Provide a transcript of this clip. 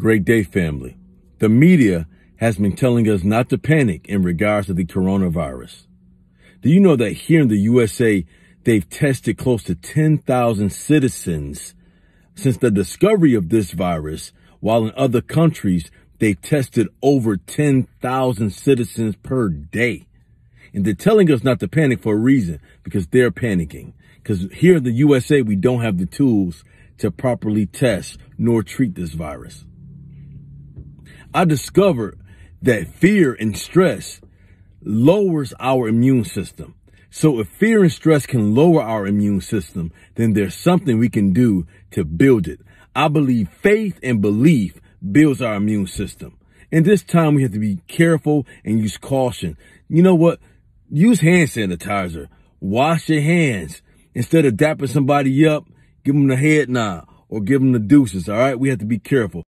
Great day, family. The media has been telling us not to panic in regards to the coronavirus. Do you know that here in the USA, they've tested close to 10,000 citizens since the discovery of this virus, while in other countries, they've tested over 10,000 citizens per day. And they're telling us not to panic for a reason, because they're panicking. Because here in the USA, we don't have the tools to properly test nor treat this virus. I discovered that fear and stress lowers our immune system. So if fear and stress can lower our immune system, then there's something we can do to build it. I believe faith and belief builds our immune system. In this time, we have to be careful and use caution. You know what? Use hand sanitizer. Wash your hands. Instead of dapping somebody up, give them the head nod or give them the deuces. All right. We have to be careful.